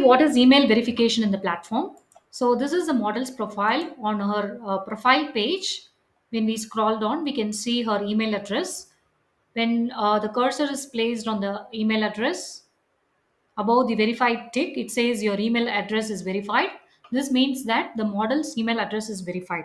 What is email verification in the platform? So this is the model's profile on her uh, profile page. When we scroll down, we can see her email address. When uh, the cursor is placed on the email address, above the verified tick, it says your email address is verified. This means that the model's email address is verified.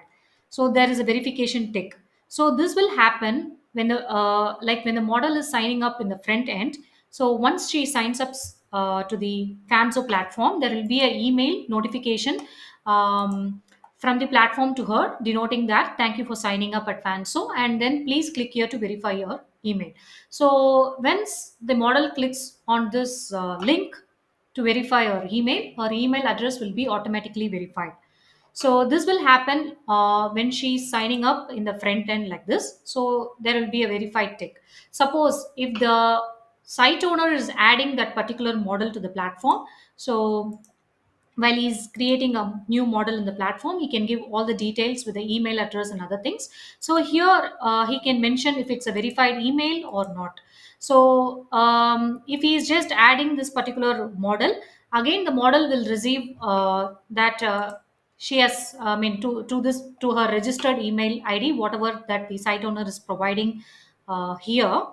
So there is a verification tick. So this will happen when the uh, like when the model is signing up in the front end. So once she signs up uh, to the FAMSO platform, there will be an email notification um, from the platform to her denoting that thank you for signing up at FAMSO and then please click here to verify your email. So once the model clicks on this uh, link to verify her email, her email address will be automatically verified. So this will happen uh, when she's signing up in the front end like this. So there will be a verified tick. Suppose if the site owner is adding that particular model to the platform, so while he's creating a new model in the platform, he can give all the details with the email address and other things. So here uh, he can mention if it's a verified email or not. So um, if he is just adding this particular model, again the model will receive uh, that uh, she has, I mean, to, to this, to her registered email ID, whatever that the site owner is providing uh, here.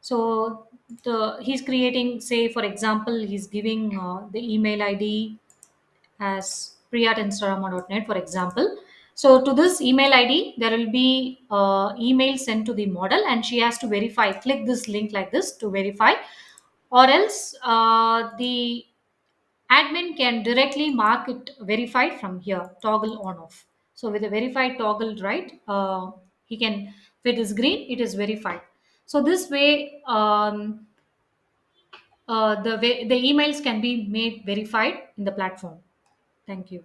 So the, he's creating, say, for example, he's giving uh, the email ID as priya.instagramma.net, for example. So to this email ID, there will be uh, email sent to the model and she has to verify. Click this link like this to verify or else uh, the Admin can directly mark it verified from here, toggle on off. So with a verified toggle, right, uh, he can, if it is green, it is verified. So this way, um, uh, the, way, the emails can be made verified in the platform. Thank you.